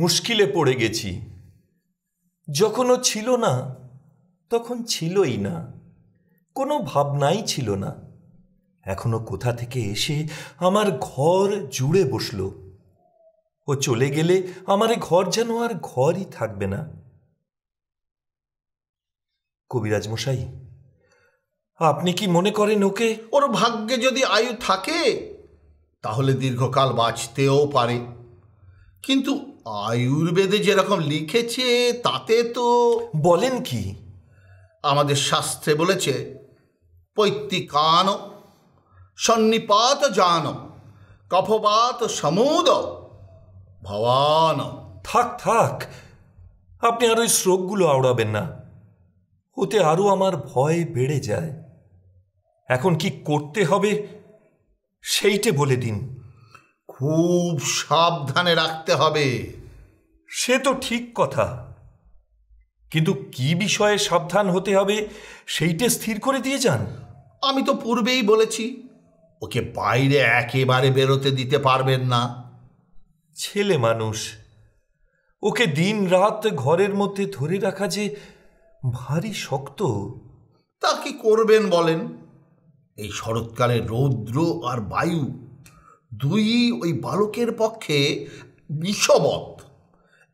মুশকিলে পড়ে গেছি যখনও ছিল না তখন ছিলই না কোনো ভাবনাই ছিল না এখনো কোথা থেকে এসে আমার ঘর জুড়ে বসল ও চলে গেলে আমার ঘর যেন আর ঘরই থাকবে না কবিরাজ মশাই আপনি কি মনে করেন ওকে ওর ভাগ্যে যদি আয়ু থাকে তাহলে দীর্ঘকাল বাঁচতেও পারে কিন্তু আয়ুর্বেদে যেরকম লিখেছে তাতে তো বলেন কি আমাদের শাস্ত্রে বলেছে পৈত্তিকান সন্নিপাত জান কফবাত সমুদ ভবান থাক থাক আপনি আর ওই শ্লোকগুলো আওড়াবেন না ওতে আরও আমার ভয় বেড়ে যায় এখন কি করতে হবে সেইটে বলে দিন খুব সাবধানে রাখতে হবে সে তো ঠিক কথা কিন্তু কি বিষয়ে সাবধান হতে হবে সেইটা স্থির করে দিয়ে যান আমি তো পূর্বেই বলেছি ওকে বাইরে একেবারে বেরোতে দিতে পারবেন না ছেলে মানুষ ওকে দিন রাত ঘরের মধ্যে ধরে রাখা যে ভারী শক্ত তা কি করবেন বলেন এই শরৎকালে রৌদ্র আর বায়ু দুই ওই বালকের পক্ষে বিষবৎ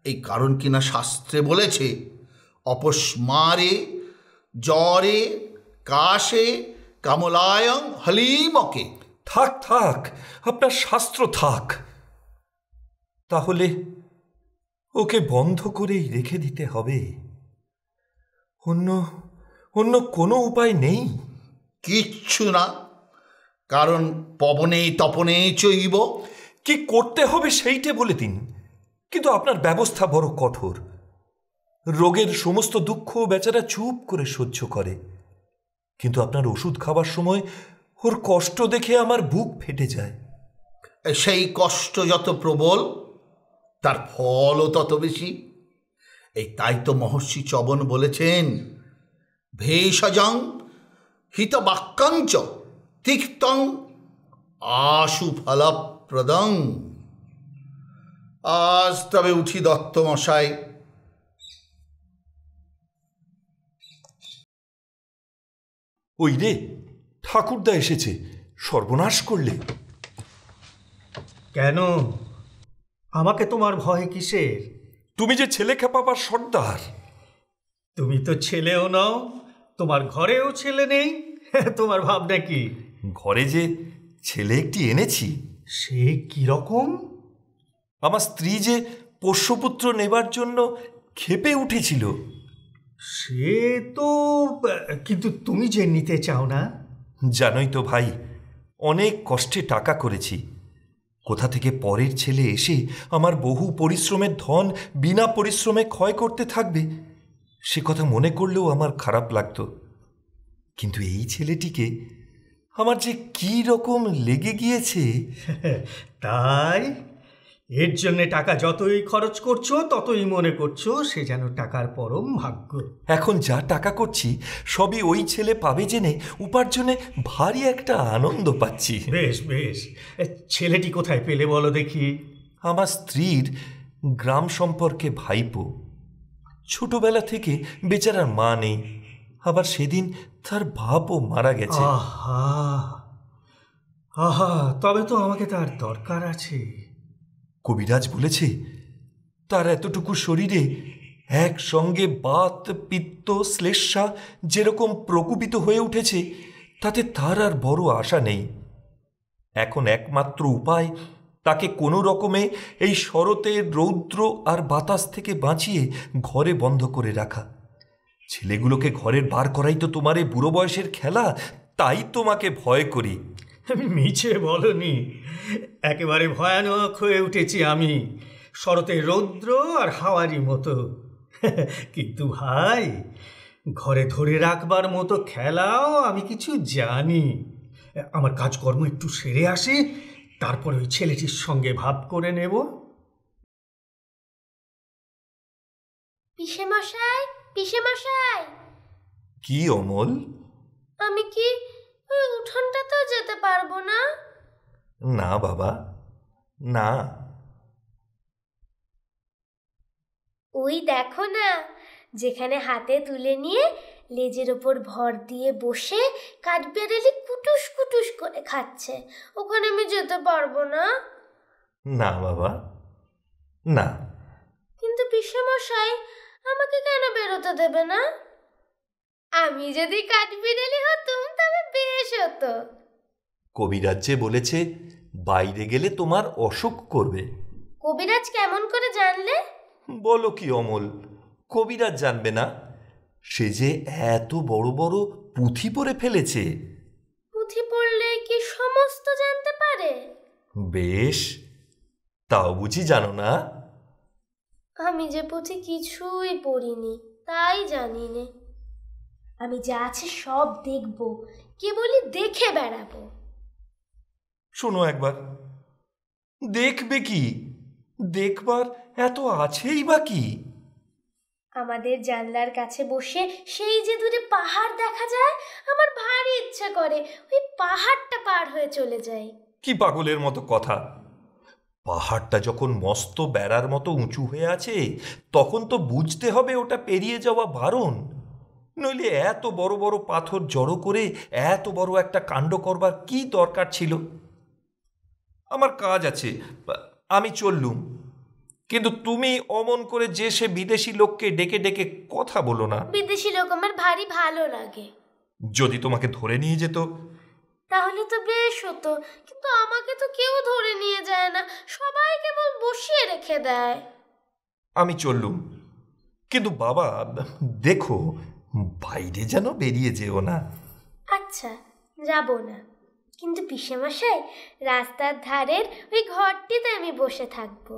এই কারণ কিনা শাস্ত্রে বলেছে অপস্মারে জ্বরে কাশে কামলায়ং হলিমকে থাক থাক আপনার শাস্ত্র থাক তাহলে ওকে বন্ধ করেই রেখে দিতে হবে অন্য অন্য কোনো উপায় নেই কিচ্ছু না কারণ পবনে তপনে চইব কি করতে হবে সেইটে বলে দিন কিন্তু আপনার ব্যবস্থা বড় কঠোর রোগের সমস্ত দুঃখ বেচারা চুপ করে সহ্য করে কিন্তু আপনার ওষুধ খাবার সময় ওর কষ্ট দেখে আমার বুক ফেটে যায় সেই কষ্ট যত প্রবল তার ফলও তত বেশি এই তাই তো মহর্ষি চবন বলেছেন ভেষজং হিত বাক্যাঞ্চ তিক্তং আশুফলপ্রদং আজ তবে উঠি দত্ত মশাই ওই রে ঠাকুরদা এসেছে সর্বনাশ করলে কেন আমাকে তোমার ভয় কিসের তুমি যে ছেলে খেপাবার সর্দার তুমি তো ছেলেও নাও তোমার ঘরেও ছেলে নেই তোমার ভাবনা কি ঘরে যে ছেলে একটি এনেছি সে কিরকম আমার স্ত্রী যে পোষ্যপুত্র নেবার জন্য খেপে উঠেছিল সে তো কিন্তু তুমি যে নিতে চাও না জানোই তো ভাই অনেক কষ্টে টাকা করেছি কোথা থেকে পরের ছেলে এসে আমার বহু পরিশ্রমের ধন বিনা পরিশ্রমে ক্ষয় করতে থাকবে সে কথা মনে করলেও আমার খারাপ লাগতো কিন্তু এই ছেলেটিকে আমার যে কি রকম লেগে গিয়েছে তাই এর জন্যে টাকা যতই খরচ করছো ততই মনে করছো সে যেন টাকার পরম ভাগ্য এখন যা টাকা করছি সবই ওই ছেলে পাবে জেনে উপার্জনে ভারী একটা আনন্দ পাচ্ছি বেশ বেশ ছেলেটি কোথায় পেলে বলো দেখি আমার স্ত্রীর গ্রাম সম্পর্কে ভাইপো ছোটবেলা থেকে বেচারার মা নেই আবার সেদিন তার বাপও মারা গেছে আহা আহা তবে তো আমাকে তার দরকার আছে কবিরাজ বলেছে তার এতটুকু শরীরে একসঙ্গে বাত পিত্ত শ্লেষা যেরকম প্রকুপিত হয়ে উঠেছে তাতে তার আর বড় আশা নেই এখন একমাত্র উপায় তাকে কোনো রকমে এই শরতের রৌদ্র আর বাতাস থেকে বাঁচিয়ে ঘরে বন্ধ করে রাখা ছেলেগুলোকে ঘরের বার করাই তো তোমার এই বুড়ো বয়সের খেলা তাই তোমাকে ভয় করি মিছে বলনি একেবারে ভয়ানক হয়ে উঠেছি আমি শরতে রৌদ্র আর হাওয়ারই মতো কিন্তু ভাই ঘরে ধরে রাখবার মতো খেলাও আমি কিছু জানি আমার কাজকর্ম একটু সেরে আসি তারপর ওই ছেলেটির সঙ্গে ভাব করে নেব পিসেমশাই পিসে মশাই কি অমল আমি কি ওই উঠোনটাতেও যেতে পারবো না না বাবা না ওই দেখো না যেখানে হাতে তুলে নিয়ে লেজের ওপর ভর দিয়ে বসে কাঠবেড়ালি কুটুস কুটুস করে খাচ্ছে ওখানে আমি যেতে পারবো না না বাবা না কিন্তু পিসেমশাই আমাকে কেন বেরোতে দেবে না আমি যদি কাঠবিড়ালি হতুম তবে বেশ হতো কবিরাজ যে বলেছে বাইরে গেলে তোমার অসুখ করবে কবিরাজ কেমন করে জানলে বলো কি অমল কবিরাজ জানবে না সে যে এত বড় বড় পুঁথি পড়ে ফেলেছে পুঁথি পড়লে কি সমস্ত জানতে পারে বেশ তাও বুঝি জানো না আমি যে পুঁথি কিছুই পড়িনি তাই জানি নে আমি যা আছে সব দেখব কেবলই দেখে বেড়াবো শোনো একবার দেখবে কি দেখবার এত আছেই বা কি আমাদের জানলার কাছে বসে সেই যে দূরে পাহাড় দেখা যায় আমার ভারী ইচ্ছা করে ওই পাহাড়টা পার হয়ে চলে যায় কি পাগলের মতো কথা পাহাড়টা যখন মস্ত বেড়ার মতো উঁচু হয়ে আছে তখন তো বুঝতে হবে ওটা পেরিয়ে যাওয়া বারণ নইলে এত বড় বড় পাথর জড়ো করে এত বড় একটা কাণ্ড করবার কি দরকার ছিল আমার কাজ আছে আমি চললুম কিন্তু তুমি অমন করে যে সে বিদেশি লোককে ডেকে ডেকে কথা বলো না বিদেশি লোক আমার ভারী ভালো লাগে যদি তোমাকে ধরে নিয়ে যেত তাহলে তো বেশ হতো কিন্তু আমাকে তো কেউ ধরে নিয়ে যায় না সবাই কেবল বসিয়ে রেখে দেয় আমি চললুম কিন্তু বাবা দেখো বাইরে যেন বেরিয়ে যেও না আচ্ছা যাব না কিন্তু পিসেমশাই রাস্তার ধারের ওই ঘরটিতে আমি বসে থাকবো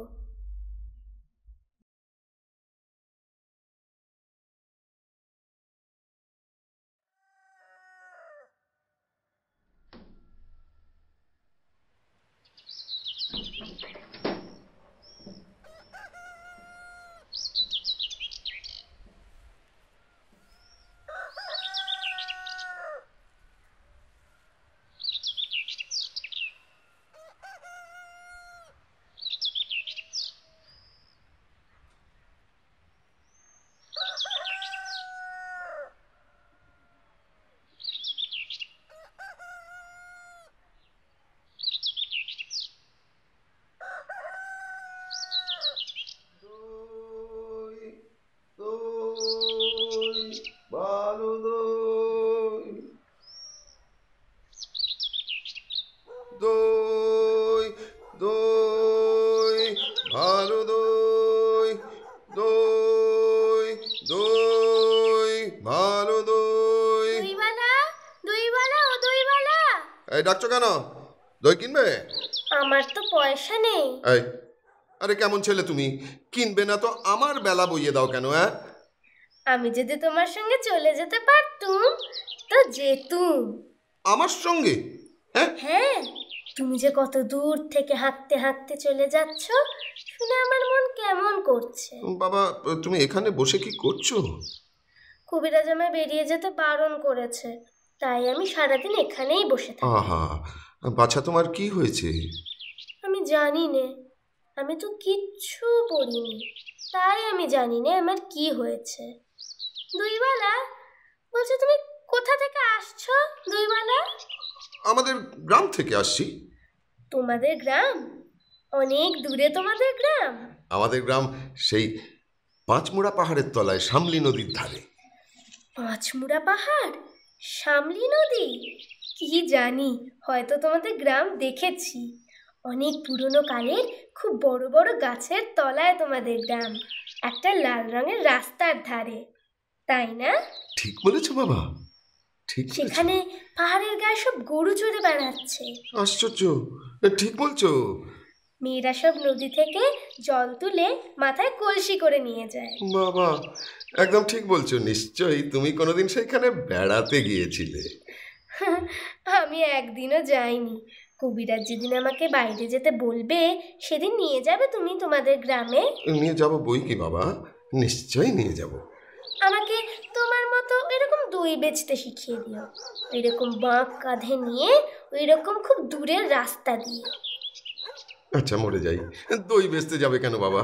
দই কিনবে আমার তো পয়সা নেই এই আরে কেমন ছেলে তুমি কিনবে না তো আমার বেলা বইয়ে দাও কেন হ্যাঁ আমি যদি তোমার সঙ্গে চলে যেতে পারতুম তো যেতুম আমার সঙ্গে হ্যাঁ? হ্যাঁ তুমি যে কত দূর থেকে হাঁটতে হাঁটতে চলে যাচ্ছ শুনে আমার মন কেমন করছে বাবা তুমি এখানে বসে কি করছো কবিরাজ আমায় বেরিয়ে যেতে বারণ করেছে তাই আমি সারাদিন এখানেই বসে থাকি বাছা তোমার কি হয়েছে আমি জানি নে আমি তো কিচ্ছু পড়িনি তাই আমি জানি না আমার কি হয়েছে দুইবেলা বলছো তুমি কোথা থেকে আসছো দুইবেলা আমাদের গ্রাম থেকে আসছি তোমাদের গ্রাম অনেক দূরে তোমাদের গ্রাম আমাদের গ্রাম সেই পাঁচমুড়া পাহাড়ের তলায় শামলি নদীর ধারে পাঁচমুড়া পাহাড় শামলি নদী কি জানি হয়তো তোমাদের গ্রাম দেখেছি অনেক পুরনো কালের খুব বড় বড় গাছের তলায় তোমাদের গ্রাম একটা লাল রঙের রাস্তার ধারে তাই না ঠিক বলেছো বাবা ঠিক সেখানে পাহাড়ের গায়ে সব গরু চড়ে বেড়াচ্ছে আশ্চর্য ঠিক বলছো মেয়েরা সব নদী থেকে জল তুলে মাথায় কলসি করে নিয়ে যায় বাবা একদম ঠিক বলছো নিশ্চয়ই তুমি কোনোদিন সেখানে বেড়াতে গিয়েছিলে আমি একদিনও যাইনি কবিরাজ যেদিন আমাকে বাইরে যেতে বলবে সেদিন নিয়ে যাবে তুমি তোমাদের গ্রামে নিয়ে যাবো বই কি বাবা নিশ্চয়ই নিয়ে যাব আমাকে তোমার মতো এরকম দই বেচতে শিখিয়ে দিও এরকম বাঁক কাঁধে নিয়ে ওই রকম খুব দূরের রাস্তা দিয়ে আচ্ছা মরে যাই দই বেচতে যাবে কেন বাবা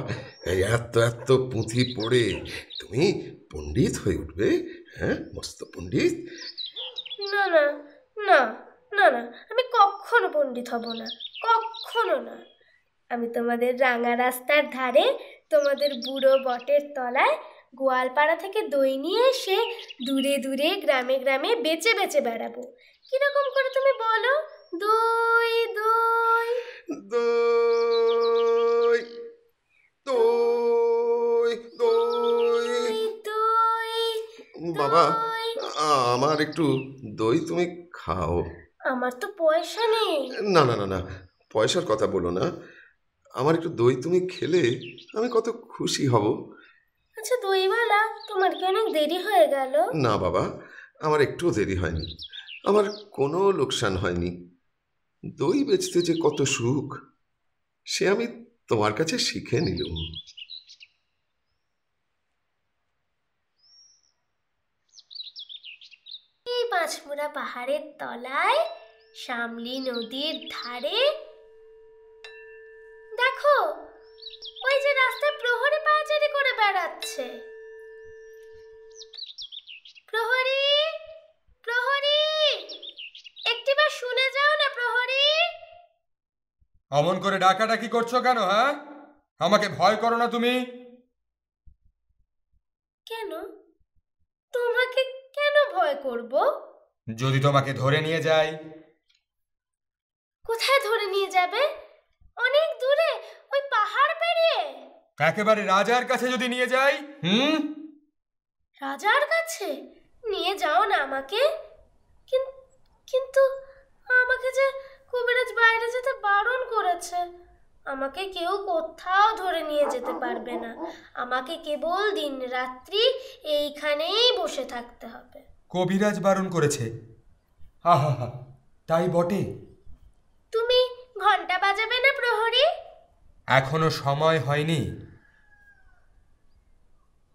এত এত পুঁথি পড়ে তুমি পণ্ডিত হয়ে উঠবে হ্যাঁ মস্ত পণ্ডিত না না না না না আমি কখনো পণ্ডিত হব না কখনো না আমি তোমাদের রাঙা রাস্তার ধারে তোমাদের বুড়ো বটের তলায় গোয়ালপাড়া থেকে দই নিয়ে এসে দূরে দূরে গ্রামে গ্রামে বেঁচে বেঁচে বেড়াবো কিরকম করে তুমি বলো দই দই দই দই দই বাবা আমার একটু দই তুমি খাও আমার তো পয়সা নেই না না না না পয়সার কথা বলো না আমার একটু দই তুমি খেলে আমি কত খুশি হব আচ্ছা দইওয়ালা তোমার কি অনেক দেরি হয়ে গেল না বাবা আমার একটুও দেরি হয়নি আমার কোনো লোকসান হয়নি দই বেচতে যে কত সুখ সে আমি তোমার কাছে শিখে নিলুম মাছমোড়া পাহাড়ের তলায় সামলি নদীর ধারে দেখো ওই যে রাস্তায় প্রহরী পাচারি করে বেড়াচ্ছে প্রহরী প্রহরী একটিবার শুনে যাও না প্রহরী অমন করে ডাকাডাকি করছো কেন হ্যাঁ আমাকে ভয় করো না তুমি কেন তোমাকে কেন ভয় করবো যদি তোমাকে ধরে নিয়ে যাই কোথায় ধরে নিয়ে যাবে অনেক দূরে ওই পাহাড় পেরিয়ে একেবারে রাজার কাছে যদি নিয়ে যাই হুম রাজার কাছে নিয়ে যাও না আমাকে কিন্তু আমাকে যে কবিরাজ বাইরে যেতে বারণ করেছে আমাকে কেউ কোথাও ধরে নিয়ে যেতে পারবে না আমাকে কেবল দিন রাত্রি এইখানেই বসে থাকতে হবে কবিরাজ বারণ করেছে আহা হা তাই বটে তুমি ঘন্টা বাজাবে না প্রহরী এখনো সময় হয়নি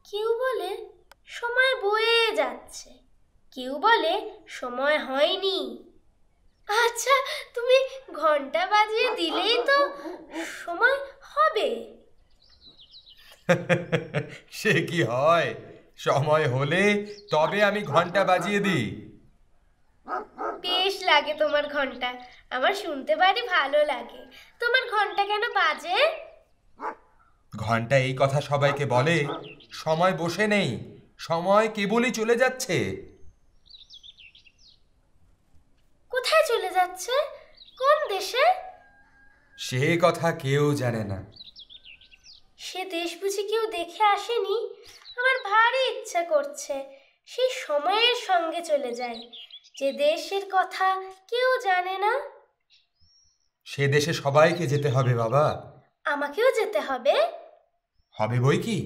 কেউ বলে সময় বয়ে যাচ্ছে কেউ বলে সময় হয়নি আচ্ছা তুমি ঘন্টা বাজিয়ে দিলেই তো সময় হবে সে কি হয় সময় হলে তবে আমি ঘন্টা বাজিয়ে দিই বেশ লাগে তোমার ঘন্টা আমার শুনতে বাড়ি ভালো লাগে তোমার ঘন্টা কেন বাজে ঘন্টা এই কথা সবাইকে বলে সময় বসে নেই সময় কেবলই চলে যাচ্ছে কোথায় চলে যাচ্ছে কোন দেশে সে কথা কেউ জানে না সে দেশ বুঝি কেউ দেখে আসেনি আমার ভারী ইচ্ছা করছে সেই সময়ের সঙ্গে চলে যায় যে দেশের কথা কেউ জানে না সে দেশে সবাইকে যেতে হবে বাবা আমাকেও যেতে হবে হবে বই কি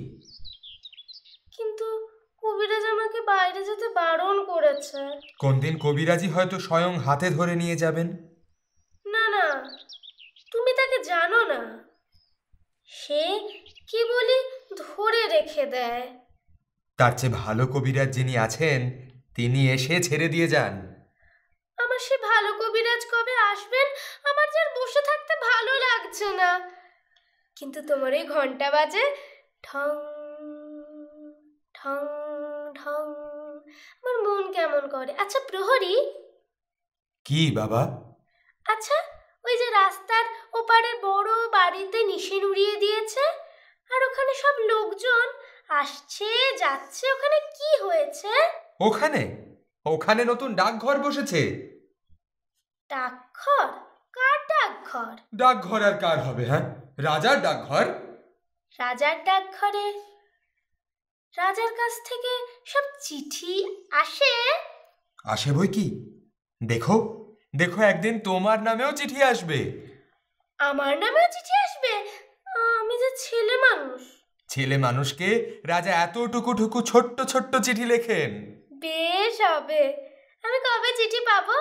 কিন্তু কবিরাজ আমাকে বাইরে যেতে বারণ করেছে কোন দিন কবিরাজি হয়তো স্বয়ং হাতে ধরে নিয়ে যাবেন না না তুমি তাকে জানো না সে কি বলি ধরে রেখে দেয় তার চেয়ে ভালো কবিরাজ যিনি আছেন তিনি এসে ছেড়ে দিয়ে যান আমার সে ভালো কবিরাজ কবে আসবেন আমার যার বসে থাকতে ভালো লাগছে না কিন্তু তোমার এই ঘন্টা বাজে ঠং ঠং ঠং আমার মন কেমন করে আচ্ছা প্রহরী কি বাবা আচ্ছা ওই যে রাস্তার ওপারের বড় বাড়িতে নিশে উড়িয়ে দিয়েছে আর ওখানে সব লোকজন আসছে যাচ্ছে ওখানে কি হয়েছে ওখানে ওখানে নতুন ডাকঘর বসেছে ডাকঘর কার ডাকঘর ডাকঘর আর কার হবে হ্যাঁ রাজার ডাকঘর রাজার ডাকঘরে রাজার কাছ থেকে সব চিঠি আসে আসে বই কি দেখো দেখো একদিন তোমার নামেও চিঠি আসবে আমার নামেও চিঠি আসবে আমি যে ছেলে মানুষ ছেলে মানুষকে রাজা এতটুকু টুকু ছোট্ট ছোট্ট চিঠি লেখেন বেশ হবে আমি কবে চিঠি পাবো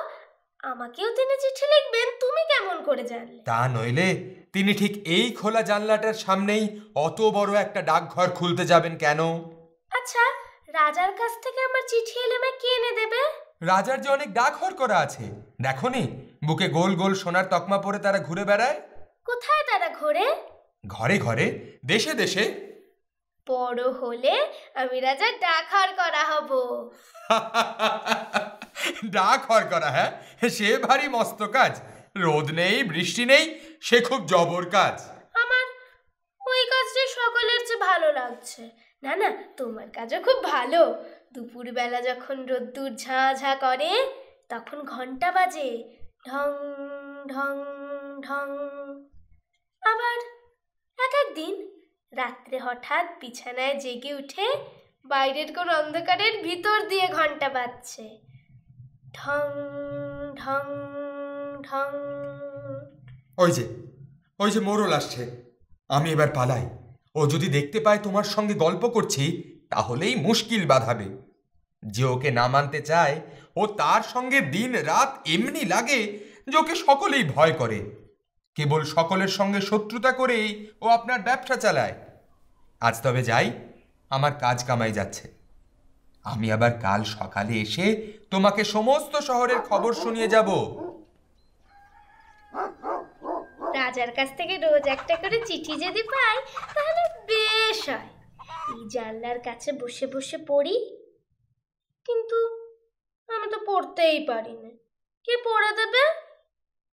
আমাকেও তিনি চিঠি লিখবেন তুমি কেমন করে জানলে তা নইলে তিনি ঠিক এই খোলা জানলাটার সামনেই অত বড় একটা ডাকঘর খুলতে যাবেন কেন আচ্ছা রাজার কাছ থেকে আমার চিঠি এলে আমায় কে এনে দেবে রাজার যে অনেক ডাকঘর করা আছে দেখো নি বুকে গোল গোল সোনার তকমা পরে তারা ঘুরে বেড়ায় কোথায় তারা ঘোরে ঘরে ঘরে দেশে দেশে বড় হলে আমি রাজা ডাকার করা হব ডাক করা হ্যাঁ সে ভারী মস্ত কাজ রোদ নেই বৃষ্টি নেই সে খুব জবর কাজ আমার ওই কাজটি সকলের চেয়ে ভালো লাগছে না না তোমার কাজও খুব ভালো দুপুরবেলা যখন রোদ্দুর ঝাঁ ঝাঁ করে তখন ঘন্টা বাজে ঢং ঢং ঢং আবার এক একদিন রাত্রে হঠাৎ বিছানায় জেগে উঠে বাইরের কোন অন্ধকারের ভিতর দিয়ে ঘন্টা বাজছে ঢং ঢং ঢং ওই যে ওই যে মোরল আসছে আমি এবার পালাই ও যদি দেখতে পায় তোমার সঙ্গে গল্প করছি তাহলেই মুশকিল বাঁধাবে যে ওকে না মানতে চায় ও তার সঙ্গে দিন রাত এমনি লাগে যে ওকে সকলেই ভয় করে কেবল সকলের সঙ্গে শত্রুতা করেই ও আপনার ব্যবসা চালায় আজ তবে যাই আমার কাজ কামাই যাচ্ছে আমি আবার কাল সকালে এসে তোমাকে সমস্ত শহরের খবর শুনিয়ে যাব রাজার কাছ থেকে রোজ একটা করে চিঠি যদি পাই তাহলে বেশ হয় এই জানলার কাছে বসে বসে পড়ি কিন্তু আমি তো পড়তেই পারি না কে পড়ে দেবে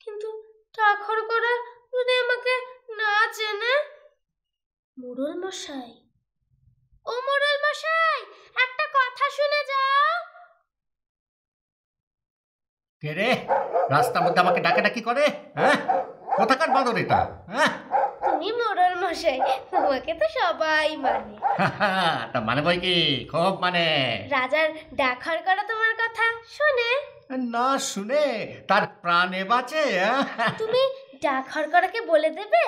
কিন্তু টাকর খড় করা যদি আমাকে না চেনে মোড়ল মশাই ও মোড়ল মশাই একটা কথা শুনে যাও কে রে রাস্তার মধ্যে আমাকে ডাকে ডাকি করে হ্যাঁ কোথাকার বাদর এটা হ্যাঁ তুমি মোড়ল মশাই তোমাকে তো সবাই মানে তা মানে বই কি খুব মানে রাজার ডাকার করা তোমার কথা শুনে না শুনে তার প্রাণে বাঁচে হ্যাঁ? তুমি ডাক হরকরাকে বলে দেবে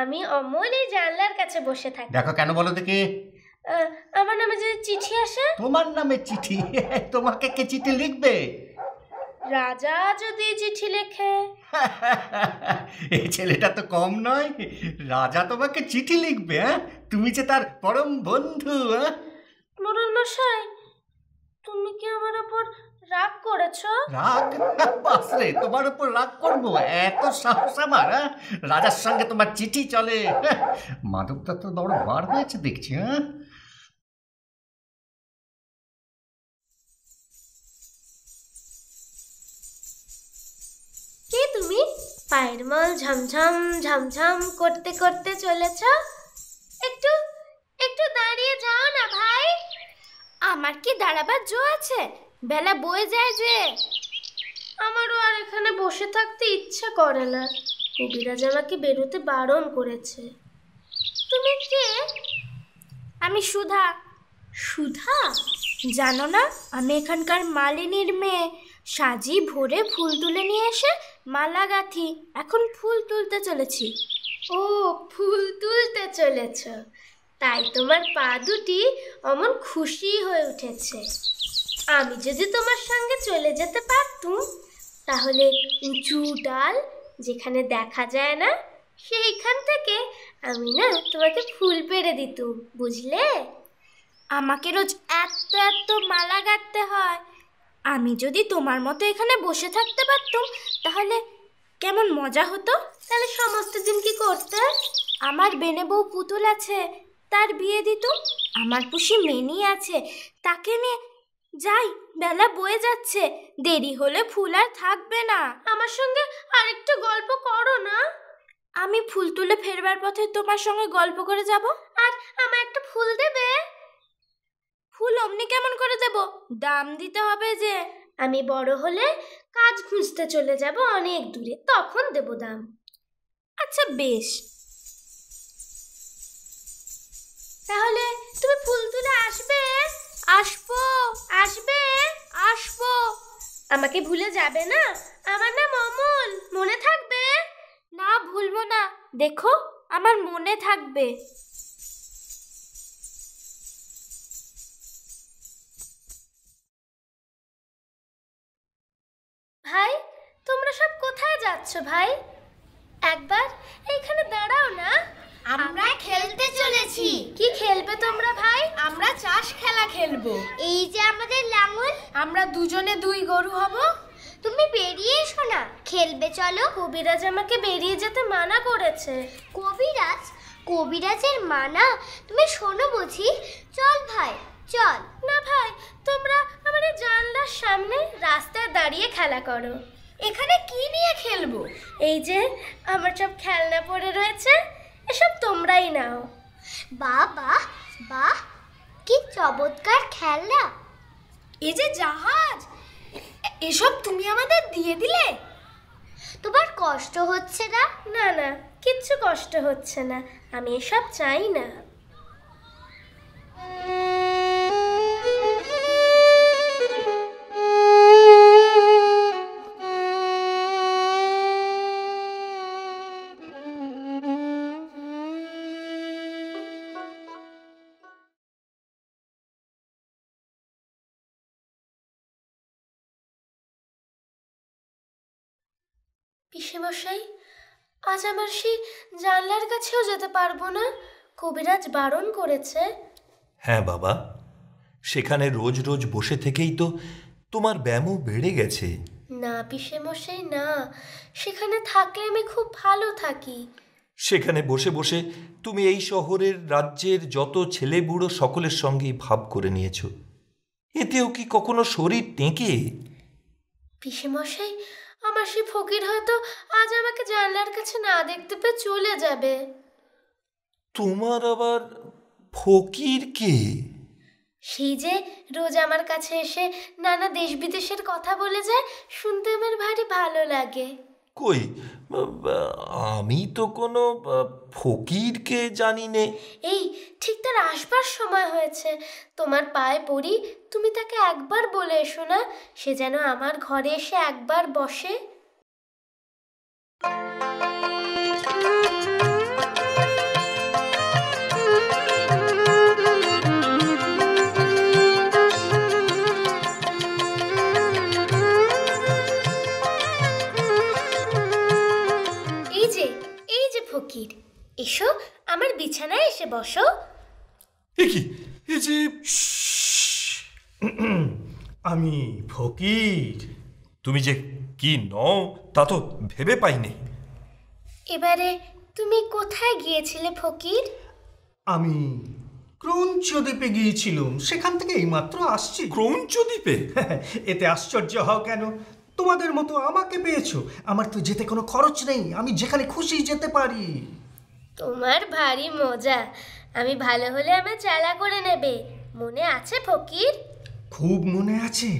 আমি অমল এই জানলার কাছে বসে থাকি দেখো কেন বলো দেখি আমার নামে যে চিঠি আসে তোমার নামে চিঠি তোমাকে কে চিঠি লিখবে রাজা যদি চিঠি লেখে এই ছেলেটা তো কম নয় রাজা তোমাকে চিঠি লিখবে হ্যাঁ? তুমি যে তার পরম বন্ধু হ্যাঁ? মরণ মশাই তুমি কি আমার ওপর রাগ করেছো রাগ বাস তোমার উপর রাগ করব এত সাহস আমার হ্যাঁ? রাজার সঙ্গে তোমার চিঠি চলে মাদকটা তো বড় বার হয়েছে দেখছি হ্যাঁ কে তুমি পায়ের মল ঝমঝম ঝমঝম করতে করতে চলেছ একটু একটু দাঁড়িয়ে যাও না ভাই আমার কি দাঁড়াবার জো আছে বেলা বয়ে যায় যে আমারও আর এখানে বসে থাকতে ইচ্ছা করে না কবিরাজ আমাকে বেরোতে বারণ করেছে তুমি কে আমি সুধা সুধা জানো না আমি এখানকার মালিনীর মেয়ে সাজি ভরে ফুল তুলে নিয়ে এসে মালা গাঁথি এখন ফুল তুলতে চলেছি ও ফুল তুলতে চলেছ তাই তোমার পা দুটি অমন খুশি হয়ে উঠেছে আমি যদি তোমার সঙ্গে চলে যেতে পারতুম তাহলে উঁচু ডাল যেখানে দেখা যায় না সেইখান থেকে আমি না তোমাকে ফুল পেড়ে দিতুম বুঝলে আমাকে রোজ এত এত মালা গাঁথতে হয় আমি যদি তোমার মতো এখানে বসে থাকতে পারতাম তাহলে কেমন মজা হতো তাহলে সমস্ত দিন কি করতে আমার বেনে বউ পুতুল আছে তার বিয়ে দিত আমার পুষি মেনি আছে তাকে নিয়ে যাই বেলা বয়ে যাচ্ছে দেরি হলে ফুল আর থাকবে না আমার সঙ্গে আরেকটু গল্প করো না আমি ফুল তুলে ফেরবার পথে তোমার সঙ্গে গল্প করে যাব আর আমার একটা ফুল দেবে ফুল অমনি কেমন করে দেব দাম দিতে হবে যে আমি বড় হলে কাজ খুঁজতে চলে যাব অনেক দূরে তখন দেব দাম আচ্ছা বেশ তাহলে তুমি ফুল তুলে আসবে আসবো আসবে আসবো আমাকে ভুলে যাবে না আমার নাম অমল মনে থাকবে না ভুলবো না দেখো আমার মনে থাকবে ভাই তোমরা সব কোথায় যাচ্ছ ভাই একবার এইখানে দাঁড়াও না আমরা খেলতে চলেছি কি খেলবে তোমরা ভাই আমরা চাষ খেলা খেলবো এই যে আমাদের লাঙল আমরা দুজনে দুই গরু হব তুমি বেরিয়ে এসো না খেলবে চলো কবিরাজ আমাকে বেরিয়ে যেতে মানা করেছে কবিরাজ কবিরাজের মানা তুমি শোনো বুঝি চল ভাই চল না ভাই তোমরা আমাদের জানলার সামনে রাস্তায় দাঁড়িয়ে খেলা করো এখানে কি নিয়ে খেলবো এই যে আমার সব খেলনা পড়ে রয়েছে এসব তোমরাই নাও বা বা কি চমৎকার খেলনা এই যে জাহাজ এসব তুমি আমাদের দিয়ে দিলে তোমার কষ্ট হচ্ছে না না না কিচ্ছু কষ্ট হচ্ছে না আমি এসব চাই না মশাই আজ আমার সেই জানলার কাছেও যেতে পারবো না কবিরাজ বারণ করেছে হ্যাঁ বাবা সেখানে রোজ রোজ বসে থেকেই তো তোমার ব্যায়ামও বেড়ে গেছে না পিসে মশাই না সেখানে থাকলে আমি খুব ভালো থাকি সেখানে বসে বসে তুমি এই শহরের রাজ্যের যত ছেলে বুড়ো সকলের সঙ্গেই ভাব করে নিয়েছ এতেও কি কখনো শরীর টেঁকে পিসেমশাই মশাই আমার সেই ফকির হয়তো আজ আমাকে জানলার কাছে না দেখতে পেয়ে চলে যাবে তোমার আবার ফকির কে সেই যে রোজ আমার কাছে এসে নানা দেশ বিদেশের কথা বলে যায় শুনতে আমার ভারী ভালো লাগে কই আমি তো কোনো ফকিরকে জানি নে এই ঠিক তার আসবার সময় হয়েছে তোমার পায়ে পড়ি তুমি তাকে একবার বলে এসো না সে যেন আমার ঘরে এসে একবার বসে ফকির এসো আমার বিছানায় এসে বসো কি এই যে আমি ফকির তুমি যে কি নও তা তো ভেবে পাইনি এবারে তুমি কোথায় গিয়েছিলে ফকির আমি ক্রৌঞ্চদ্বীপে গিয়েছিলাম সেখান থেকে এইমাত্র আসছি ক্রৌঞ্চদ্বীপে হ্যাঁ, হ্যাঁ, এতে আশ্চর্য হও কেন তোমাদের মতো আমাকে পেয়েছো আমার তো যেতে কোনো খরচ নেই আমি যেখানে খুশি যেতে পারি তোমার ভারী মজা আমি ভালো হলে আমার চালা করে নেবে মনে আছে ফকির খুব মনে আছে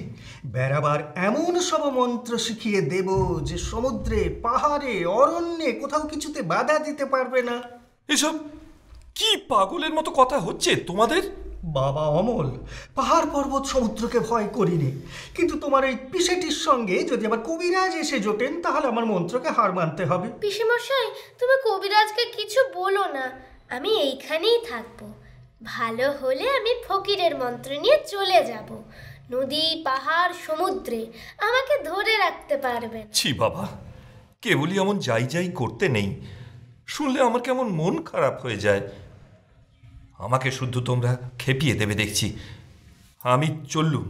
বেড়াবার এমন সব মন্ত্র শিখিয়ে দেব যে সমুদ্রে পাহাড়ে অরণ্যে কোথাও কিছুতে বাধা দিতে পারবে না এসব কি পাগলের মতো কথা হচ্ছে তোমাদের বাবা অমল পাহাড় পর্বত সমুদ্রকে ভয় করিনি কিন্তু তোমার এই পিসেটির সঙ্গে যদি আমার কবিরাজ এসে জোটেন তাহলে আমার মন্ত্রকে হার মানতে হবে পিসিমশাই তুমি কবিরাজকে কিছু বলো না আমি এইখানেই থাকবো ভালো হলে আমি ফকিরের মন্ত্র নিয়ে চলে যাব নদী পাহাড় সমুদ্রে আমাকে ধরে রাখতে পারবে ছি বাবা কেবলই এমন যাই যাই করতে নেই শুনলে আমার কেমন মন খারাপ হয়ে যায় আমাকে শুদ্ধ তোমরা খেপিয়ে দেবে দেখছি আমি চললুম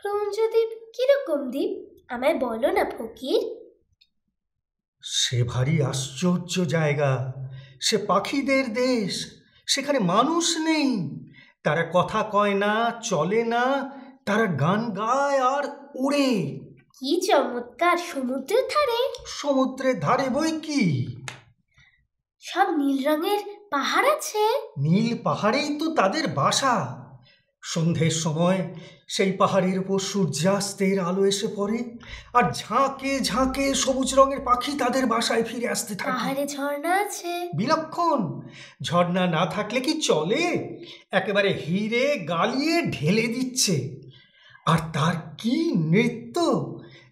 ক্রঞ্জদীপ কিরকম দ্বীপ আমায় বলো না ফকির সে ভারী আশ্চর্য জায়গা সে পাখিদের দেশ সেখানে মানুষ নেই তারা কথা কয় না চলে না তারা গান গায় আর উড়ে কি চমৎকার সমুদ্রের ধারে সমুদ্রের ধারে বই কি সব নীল রঙের পাহাড় আছে নীল পাহাড়েই তো তাদের বাসা সন্ধ্যের সময় সেই পাহাড়ের উপর সূর্যাস্তের আলো এসে পড়ে আর ঝাঁকে ঝাঁকে সবুজ রঙের পাখি তাদের বাসায় ফিরে আসতে থাকে পাহাড়ে ঝর্ণা আছে বিলক্ষণ ঝর্ণা না থাকলে কি চলে একেবারে হিরে গালিয়ে ঢেলে দিচ্ছে আর তার কি নৃত্য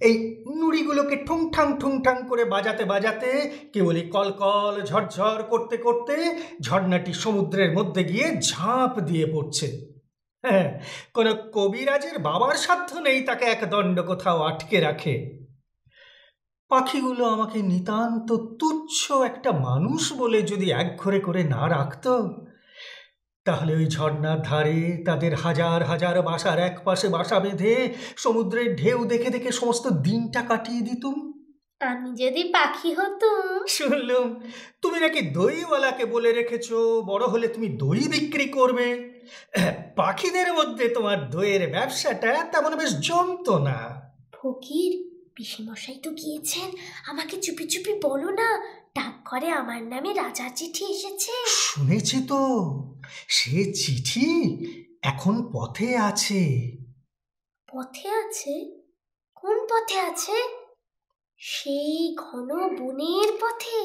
এই নুড়িগুলোকে ঠুংঠাং ঠুংঠাং করে বাজাতে বাজাতে কেবলই কলকল ঝরঝর করতে করতে ঝর্ণাটি সমুদ্রের মধ্যে গিয়ে ঝাঁপ দিয়ে পড়ছে হ্যাঁ কোনো কবিরাজের বাবার সাধ্য নেই তাকে এক দণ্ড কোথাও আটকে রাখে পাখিগুলো আমাকে নিতান্ত তুচ্ছ একটা মানুষ বলে যদি এক ঘরে করে না রাখতো তাহলে ওই ঝর্নার ধারে তাদের হাজার হাজার বাসার এক পাশে বাসা বেঁধে সমুদ্রের ঢেউ দেখে দেখে সমস্ত দিনটা কাটিয়ে দিতুম আমি যদি পাখি হতুম শুনলুম তুমি নাকি দইওয়ালাকে বলে রেখেছো বড় হলে তুমি দই বিক্রি করবে পাখিদের মধ্যে তোমার দইয়ের ব্যবসাটা তেমন বেশ জমত না ফকির পিসিমশাই তো গিয়েছেন আমাকে চুপি চুপি বলো না ডাকঘরে আমার নামে রাজার চিঠি এসেছে শুনেছি তো সে চিঠি এখন পথে আছে পথে আছে কোন পথে আছে সেই ঘন বনের পথে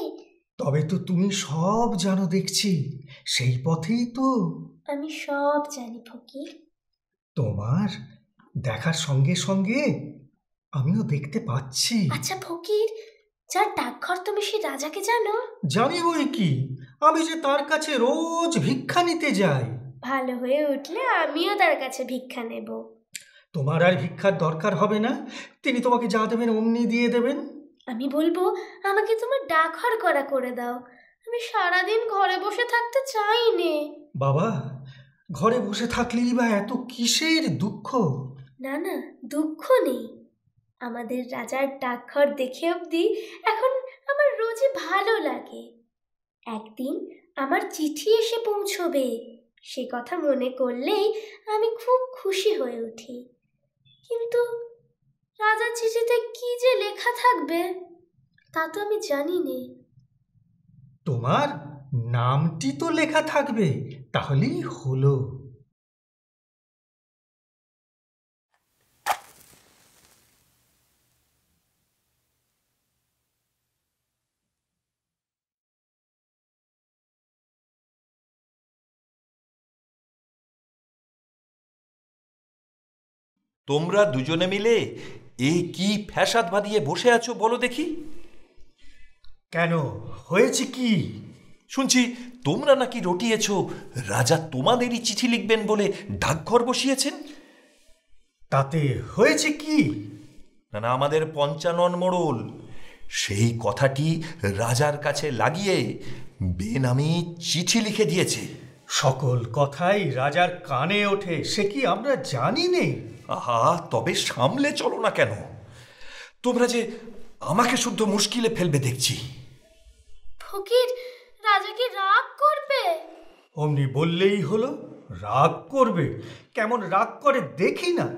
তবে তো তুমি সব জানো দেখছি সেই পথেই তো আমি সব জানি ফকির তোমার দেখার সঙ্গে সঙ্গে আমিও দেখতে পাচ্ছি আচ্ছা ফকির যার ডাকঘর তুমি সেই রাজাকে জানো জানি বই কি আমি যে তার কাছে রোজ ভিক্ষা নিতে যাই ভালো হয়ে উঠলে আমিও তার কাছে ভিক্ষা নেব তোমার আর ভিক্ষার দরকার হবে না তিনি তোমাকে যা দেবেন অমনি দিয়ে দেবেন আমি বলবো আমাকে তোমার ডাকঘর করা করে দাও আমি সারাদিন ঘরে বসে থাকতে চাই নে বাবা ঘরে বসে থাকলেই বা এত কিসের দুঃখ না না দুঃখ নেই আমাদের রাজার ডাকঘর দেখে অবধি এখন আমার রোজই ভালো লাগে একদিন আমার চিঠি এসে পৌঁছবে সে কথা মনে করলেই আমি খুব খুশি হয়ে উঠি কিন্তু রাজার চিঠিতে কি যে লেখা থাকবে তা তো আমি জানি নে তোমার নামটি তো লেখা থাকবে তাহলেই হলো তোমরা দুজনে মিলে এ কি ফ্যাসাদ বাঁধিয়ে বসে আছো বলো দেখি কেন হয়েছে কি শুনছি তোমরা নাকি রটিয়েছ রাজা তোমাদেরই চিঠি লিখবেন বলে ডাকঘর বসিয়েছেন তাতে হয়েছে কি না না আমাদের পঞ্চানন মোড়ল সেই কথাটি রাজার কাছে লাগিয়ে বেনামি চিঠি লিখে দিয়েছে সকল কথাই রাজার কানে ওঠে সে কি আমরা জানি নেই আহা তবে সামলে চলো না কেন তোমরা যে আমাকে শুদ্ধ মুশকিলে ফেলবে দেখছি ফকির রাজা কি রাগ করবে অমনি বললেই হলো রাগ করবে কেমন রাগ করে দেখি না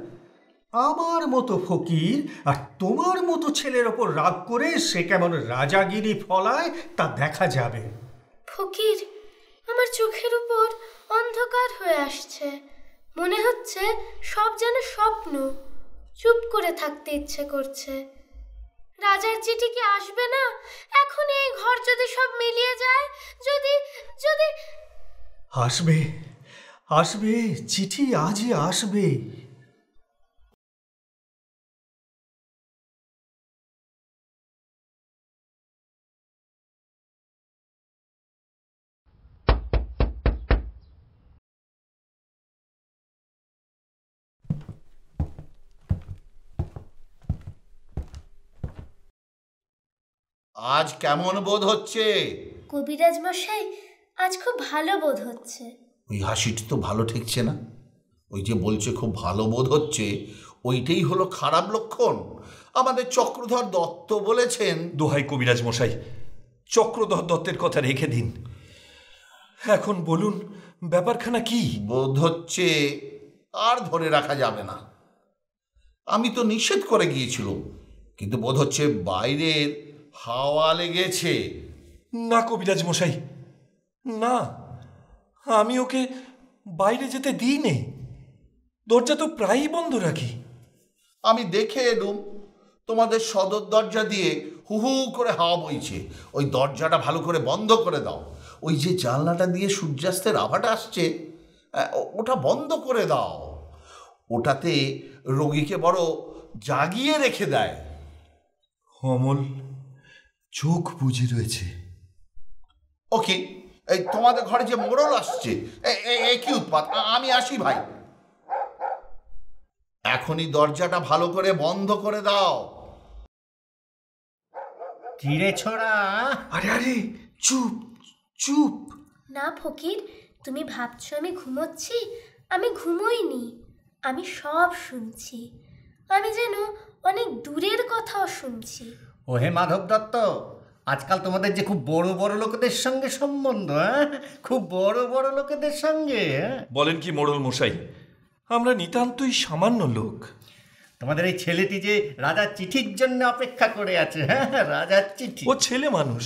আমার মতো ফকির আর তোমার মতো ছেলের ওপর রাগ করে সে কেমন রাজাগিরি ফলায় তা দেখা যাবে ফকির আমার চোখের উপর অন্ধকার হয়ে আসছে মনে হচ্ছে সব যেন স্বপ্ন চুপ করে থাকতে ইচ্ছে করছে রাজার চিঠি কি আসবে না এখন এই ঘর যদি সব মিলিয়ে যায় যদি যদি আসবে আসবে চিঠি আজই আসবে আজ কেমন বোধ হচ্ছে কবিরাজ মশাই আজ খুব ভালো বোধ হচ্ছে ওই হাসিটি তো ভালো ঠেকছে না ওই যে বলছে খুব ভালো বোধ হচ্ছে ওইটাই হলো খারাপ লক্ষণ আমাদের চক্রধর দত্ত বলেছেন দোহাই কবিরাজ মশাই চক্রধর দত্তের কথা রেখে দিন এখন বলুন ব্যাপারখানা কি বোধ হচ্ছে আর ধরে রাখা যাবে না আমি তো নিষেধ করে গিয়েছিল কিন্তু বোধ হচ্ছে বাইরের হাওয়া লেগেছে না কবিরাজ মশাই না আমি ওকে বাইরে যেতে দিই নে দরজা তো প্রায়ই বন্ধ রাখি আমি দেখে এলুম তোমাদের সদর দরজা দিয়ে হু হু করে হাওয়া বইছে ওই দরজাটা ভালো করে বন্ধ করে দাও ওই যে জানলাটা দিয়ে সূর্যাস্তের আভাটা আসছে ওটা বন্ধ করে দাও ওটাতে রোগীকে বড় জাগিয়ে রেখে দেয় অমল চোখ বুঝে রয়েছে ওকে এই তোমাদের ঘরে যে মোড়ল আসছে এ কি উৎপাত আমি আসি ভাই এখনই দরজাটা ভালো করে বন্ধ করে দাও কিরে ছড়া আরে আরে চুপ চুপ না ফকির তুমি ভাবছো আমি ঘুমোচ্ছি আমি ঘুমোইনি আমি সব শুনছি আমি যেন অনেক দূরের কথাও শুনছি ও হে মাধব দত্ত আজকাল তোমাদের যে খুব বড় বড় লোকেদের সঙ্গে সম্বন্ধ হ্যাঁ খুব বড় বড় লোকেদের সঙ্গে হ্যাঁ বলেন কি মোড়ল মশাই আমরা নিতান্তই সামান্য লোক তোমাদের এই ছেলেটি যে রাজার চিঠির জন্য অপেক্ষা করে আছে হ্যাঁ রাজার চিঠি ও ছেলে মানুষ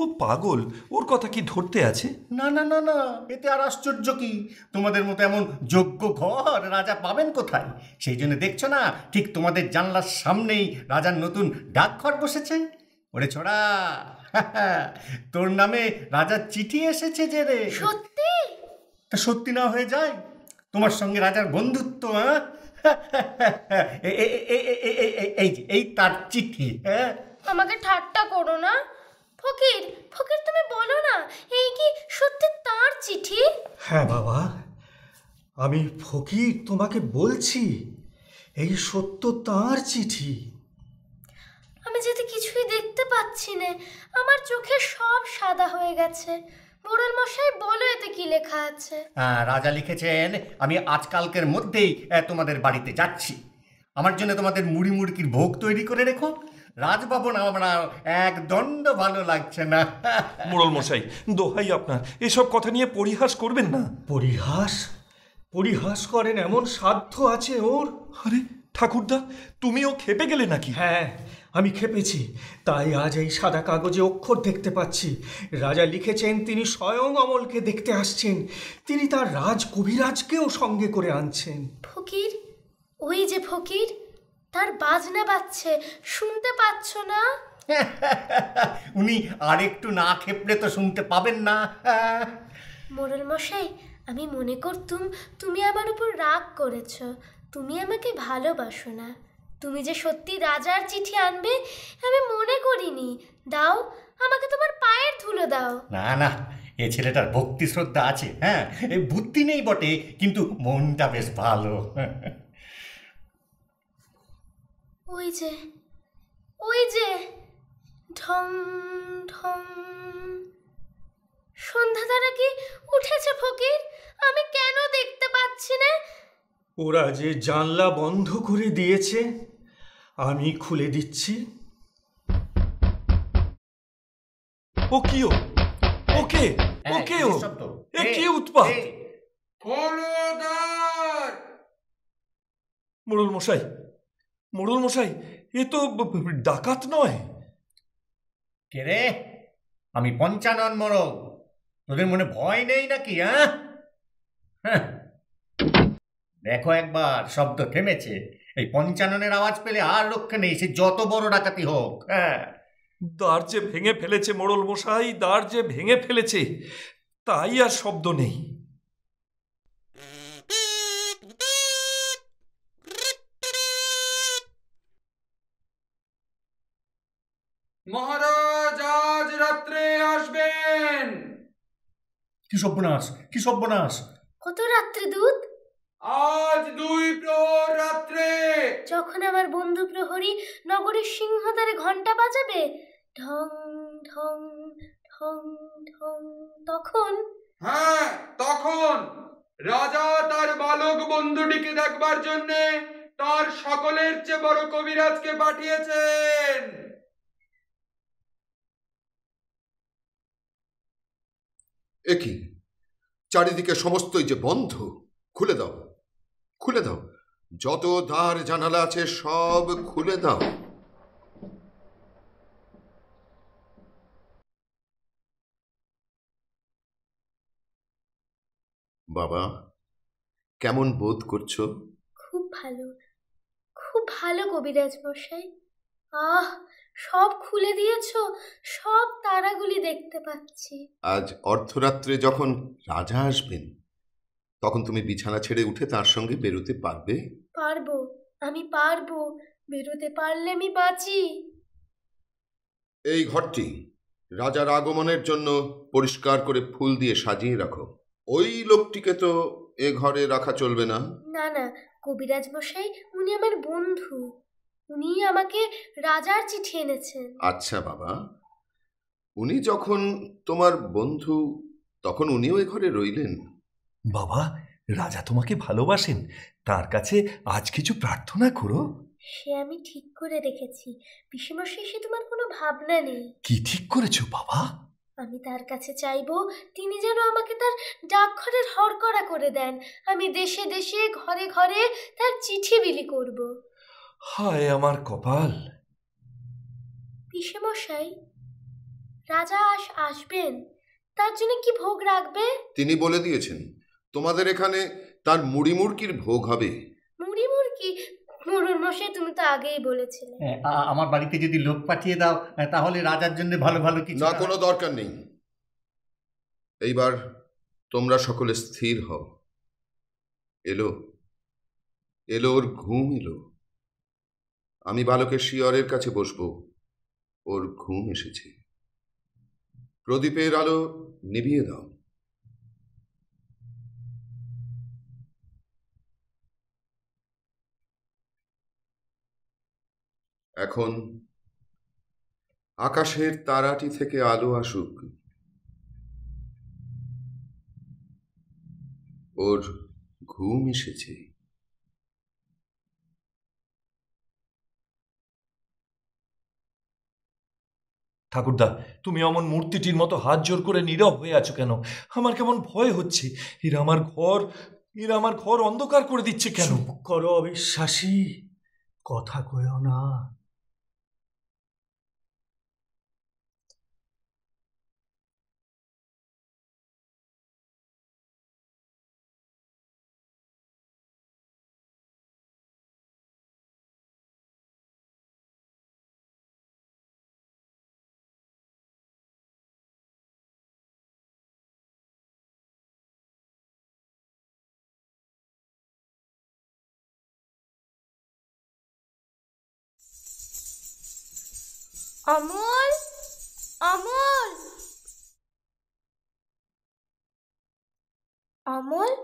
ও পাগল ওর কথা কি ধরতে আছে না না না না এতে আর আশ্চর্য কি তোমাদের মতো এমন যোগ্য ঘর রাজা পাবেন কোথায় সেই জন্য দেখছো না ঠিক তোমাদের জানলার সামনেই রাজার নতুন ডাকঘর বসেছে ওরে ছড়া তোর নামে রাজার চিঠি এসেছে যে রে সত্যি তা সত্যি না হয়ে যায় তোমার সঙ্গে রাজার বন্ধুত্ব হ্যাঁ এই এই তার চিঠি হ্যাঁ আমাকে ঠাট্টা করো না ফকির ফকির তুমি বলো না এই কি সত্যি তার চিঠি হ্যাঁ বাবা আমি ফকির তোমাকে বলছি এই সত্য তার চিঠি আমি যেতে কিছুই দেখতে পাচ্ছি না আমার চোখে সব সাদা হয়ে গেছে মোড়ল মশাই বলো এতে কি লেখা আছে রাজা লিখেছেন আমি আজকালকের মধ্যেই তোমাদের বাড়িতে যাচ্ছি আমার জন্য তোমাদের মুড়ি মুড়কির ভোগ তৈরি করে রেখো রাজভবন আমার এক দণ্ড ভালো লাগছে না মোড়ল মশাই দোহাই আপনার এসব কথা নিয়ে পরিহাস করবেন না পরিহাস পরিহাস করেন এমন সাধ্য আছে ওর আরে ঠাকুরদা তুমিও খেপে গেলে নাকি হ্যাঁ আমি খেপেছি তাই আজ এই সাদা কাগজে অক্ষর দেখতে পাচ্ছি রাজা লিখেছেন তিনি স্বয়ং অমলকে দেখতে আসছেন তিনি তার রাজ কবিরাজকেও সঙ্গে করে আনছেন ফকির ওই যে ফকির তার বাজনা বাজছে শুনতে পাচ্ছ না উনি আর একটু না খেপলে তো শুনতে পাবেন না মোরল মশাই আমি মনে করতুম তুমি আমার উপর রাগ করেছ তুমি আমাকে ভালোবাসো না তুমি যে সত্যি রাজার চিঠি আনবে আমি মনে করিনি দাও আমাকে তোমার পায়ের ধুলো দাও না না এ ছেলেটার ভক্তি শ্রদ্ধা আছে হ্যাঁ বুদ্ধি নেই বটে কিন্তু মনটা বেশ ভালো ওই যে ওই যে ঢং ঢং সন্ধ্যা তারা কি উঠেছে ফকির আমি কেন দেখতে পাচ্ছি না ওরা যে জানলা বন্ধ করে দিয়েছে আমি খুলে দিচ্ছি ও কি ও ওকে ওকে ও এ কি উৎপাত মোড়ল মশাই মোড়ল মশাই এ তো ডাকাত নয় কে রে আমি পঞ্চানন মোড়ল তোদের মনে ভয় নেই নাকি হ্যাঁ, হ্যাঁ। দেখো একবার শব্দ থেমেছে এই পঞ্চাননের আওয়াজ পেলে আর লক্ষ্যে নেই সে যত বড় ডাকাতি হোক হ্যাঁ যে ভেঙে ফেলেছে মোড়ল মশাই দাঁড় যে ভেঙে ফেলেছে তাই আর শব্দ নেই মহারাজ আজ রাত্রে আসবেন কি সর্বনাশ কি সর্বনাশ কত রাত্রে দূত আজ দুই প্রহর রাত্রে যখন আমার বন্ধু প্রহরী নগরের সিংহদ্বারে ঘন্টা বাজাবে ঢং ঢং ঢং ঢং তখন হ্যাঁ তখন রাজা তার বালক বন্ধুটিকে দেখবার জন্যে তার সকলের চেয়ে বড় কবিরাজকে পাঠিয়েছেন এ কি চারিদিকে সমস্তই যে বন্ধ খুলে দাও খুলে দাও যত দ্বার জানালা আছে সব খুলে দাও বাবা কেমন বোধ করছো খুব ভালো খুব ভালো কবিরাজ মশাই আহ সব খুলে দিয়েছ সব তারাগুলি দেখতে পাচ্ছি আজ অর্ধরাত্রে যখন রাজা আসবেন তখন তুমি বিছানা ছেড়ে উঠে তার সঙ্গে বেরোতে পারবে পারবো আমি পারবো বেরোতে পারলে আমি বাঁচি এই ঘরটি রাজার আগমনের জন্য পরিষ্কার করে ফুল দিয়ে সাজিয়ে রাখো ওই লোকটিকে তো এ ঘরে রাখা চলবে না না না কবিরাজ মশাই উনি আমার বন্ধু উনি আমাকে রাজার চিঠি এনেছেন আচ্ছা বাবা উনি যখন তোমার বন্ধু তখন উনিও এ ঘরে রইলেন বাবা রাজা তোমাকে ভালোবাসেন তার কাছে আজ কিছু প্রার্থনা করো সে আমি ঠিক করে রেখেছি পিসিমশাই সে তোমার কোনো ভাবনা নেই কি ঠিক করেছো বাবা আমি তার কাছে চাইব তিনি যেন আমাকে তার ডাকঘরের হরকরা করে দেন আমি দেশে দেশে ঘরে ঘরে তার চিঠি বিলি করব হায় আমার কপাল পিসেমশাই রাজা আস আসবেন তার জন্য কি ভোগ রাখবে তিনি বলে দিয়েছেন তোমাদের এখানে তার মুড়ি মুড়কির ভোগ হবে মুড়ি মুড়কি তুমি তো আগেই বলেছিলে হ্যাঁ, আমার বাড়িতে যদি লোক পাঠিয়ে দাও তাহলে রাজার জন্য ভালো ভালো কিছু না কোনো দরকার নেই এইবার তোমরা সকলে স্থির হও এলো এলো ওর ঘুম এলো আমি বালকের শিয়রের কাছে বসব ওর ঘুম এসেছে প্রদীপের আলো নিভিয়ে দাও এখন আকাশের তারাটি থেকে আলো আসুক ওর ঘুম এসেছে ঠাকুরদা তুমি অমন মূর্তিটির মতো হাত জোর করে নীরব হয়ে আছো কেন আমার কেমন ভয় হচ্ছে এরা আমার ঘর এরা আমার ঘর অন্ধকার করে দিচ্ছে কেন করো অবিশ্বাসী কথা কয় না অমল অমল অমল ও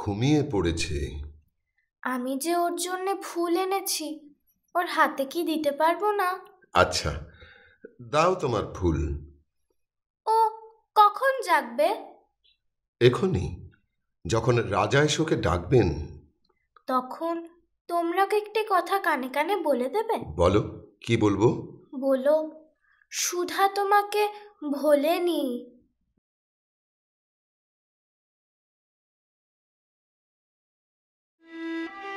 ঘুমিয়ে পড়েছে আমি যে ওর জন্য ফুল এনেছি ওর হাতে কি দিতে পারবো না আচ্ছা দাও তোমার ফুল ও কখন জাগবে এখনই যখন রাজা এসোকে ডাকবেন তখন তোমরা একটি কথা কানে কানে বলে দেবে বলো কি বলবো বলো সুধা তোমাকে ভোলেনি Thank you.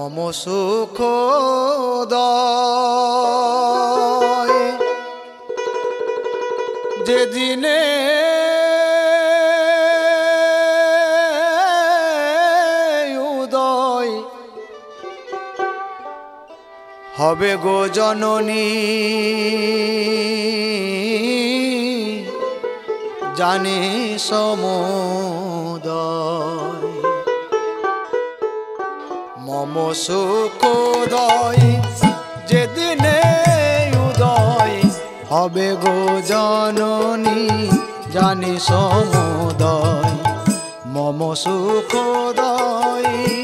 মম সুখ যেদিনে উদয় হবে গো জননী জানি সময় নম সুখোদয় যেদিনে উদয় হবে গো জননী জানি সমুদয় মম সুখোদয়